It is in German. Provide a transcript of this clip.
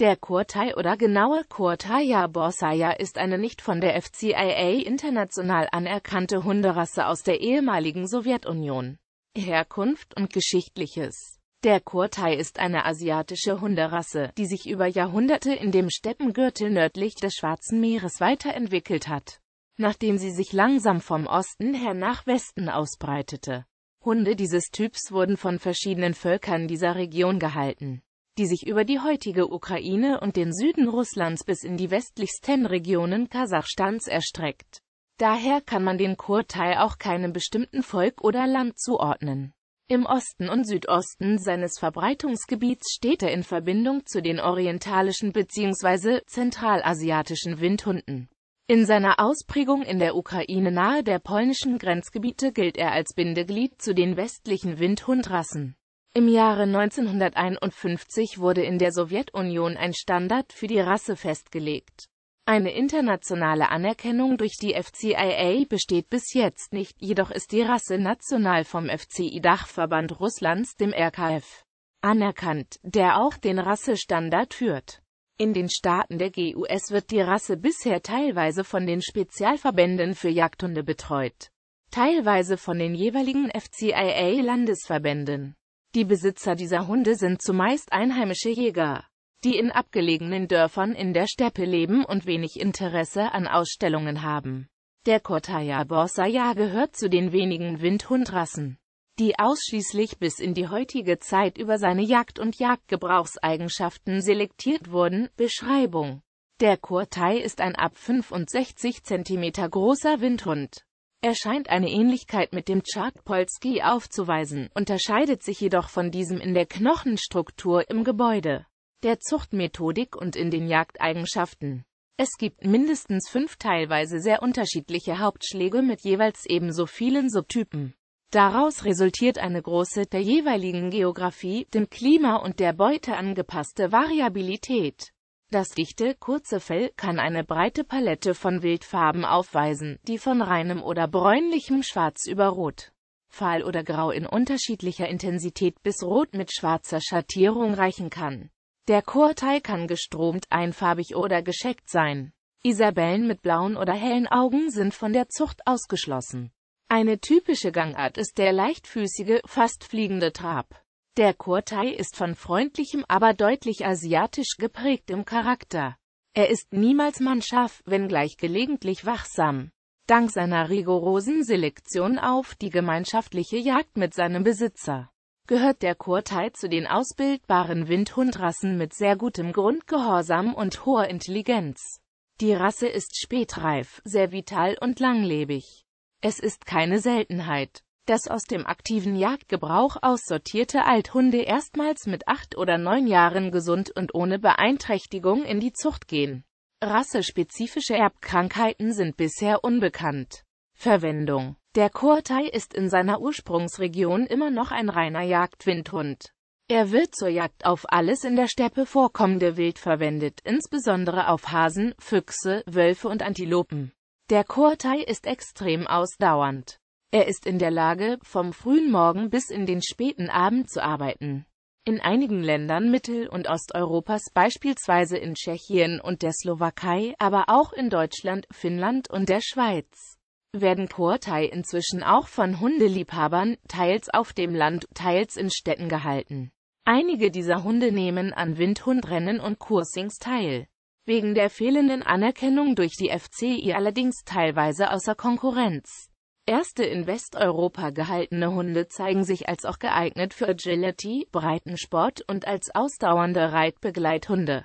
Der Kurtai oder genauer Kurtaya Borsaya ist eine nicht von der FCIA international anerkannte Hunderasse aus der ehemaligen Sowjetunion. Herkunft und Geschichtliches Der Kurtai ist eine asiatische Hunderasse, die sich über Jahrhunderte in dem Steppengürtel nördlich des Schwarzen Meeres weiterentwickelt hat, nachdem sie sich langsam vom Osten her nach Westen ausbreitete. Hunde dieses Typs wurden von verschiedenen Völkern dieser Region gehalten die sich über die heutige Ukraine und den Süden Russlands bis in die westlichsten Regionen Kasachstans erstreckt. Daher kann man den Kurteil auch keinem bestimmten Volk oder Land zuordnen. Im Osten und Südosten seines Verbreitungsgebiets steht er in Verbindung zu den orientalischen bzw. zentralasiatischen Windhunden. In seiner Ausprägung in der Ukraine nahe der polnischen Grenzgebiete gilt er als Bindeglied zu den westlichen Windhundrassen. Im Jahre 1951 wurde in der Sowjetunion ein Standard für die Rasse festgelegt. Eine internationale Anerkennung durch die FCIA besteht bis jetzt nicht, jedoch ist die Rasse national vom FCI-Dachverband Russlands, dem RKF, anerkannt, der auch den Rassestandard führt. In den Staaten der GUS wird die Rasse bisher teilweise von den Spezialverbänden für Jagdhunde betreut, teilweise von den jeweiligen FCIA-Landesverbänden. Die Besitzer dieser Hunde sind zumeist einheimische Jäger, die in abgelegenen Dörfern in der Steppe leben und wenig Interesse an Ausstellungen haben. Der Kottaya Borsaya gehört zu den wenigen Windhundrassen, die ausschließlich bis in die heutige Zeit über seine Jagd- und Jagdgebrauchseigenschaften selektiert wurden. Beschreibung Der Kurtai ist ein ab 65 cm großer Windhund. Er scheint eine Ähnlichkeit mit dem Chartpolski aufzuweisen, unterscheidet sich jedoch von diesem in der Knochenstruktur im Gebäude, der Zuchtmethodik und in den Jagdeigenschaften. Es gibt mindestens fünf teilweise sehr unterschiedliche Hauptschläge mit jeweils ebenso vielen Subtypen. Daraus resultiert eine große, der jeweiligen Geografie, dem Klima und der Beute angepasste Variabilität. Das dichte, kurze Fell kann eine breite Palette von Wildfarben aufweisen, die von reinem oder bräunlichem Schwarz über Rot, Fahl oder Grau in unterschiedlicher Intensität bis Rot mit schwarzer Schattierung reichen kann. Der Chorteil kann gestromt, einfarbig oder gescheckt sein. Isabellen mit blauen oder hellen Augen sind von der Zucht ausgeschlossen. Eine typische Gangart ist der leichtfüßige, fast fliegende Trab. Der Kurtai ist von freundlichem, aber deutlich asiatisch geprägtem Charakter. Er ist niemals mannschaft, wenngleich gelegentlich wachsam. Dank seiner rigorosen Selektion auf die gemeinschaftliche Jagd mit seinem Besitzer gehört der Kurtai zu den ausbildbaren Windhundrassen mit sehr gutem Grundgehorsam und hoher Intelligenz. Die Rasse ist spätreif, sehr vital und langlebig. Es ist keine Seltenheit, dass aus dem aktiven Jagdgebrauch aussortierte Althunde erstmals mit acht oder neun Jahren gesund und ohne Beeinträchtigung in die Zucht gehen. Rassespezifische Erbkrankheiten sind bisher unbekannt. Verwendung Der Kurtei ist in seiner Ursprungsregion immer noch ein reiner Jagdwindhund. Er wird zur Jagd auf alles in der Steppe vorkommende Wild verwendet, insbesondere auf Hasen, Füchse, Wölfe und Antilopen. Der Kurtei ist extrem ausdauernd. Er ist in der Lage, vom frühen Morgen bis in den späten Abend zu arbeiten. In einigen Ländern Mittel- und Osteuropas, beispielsweise in Tschechien und der Slowakei, aber auch in Deutschland, Finnland und der Schweiz, werden Kurtai inzwischen auch von Hundeliebhabern, teils auf dem Land, teils in Städten gehalten. Einige dieser Hunde nehmen an Windhundrennen und Kursings teil. Wegen der fehlenden Anerkennung durch die FCI allerdings teilweise außer Konkurrenz erste in Westeuropa gehaltene Hunde zeigen sich als auch geeignet für Agility, Breitensport und als ausdauernde Reitbegleithunde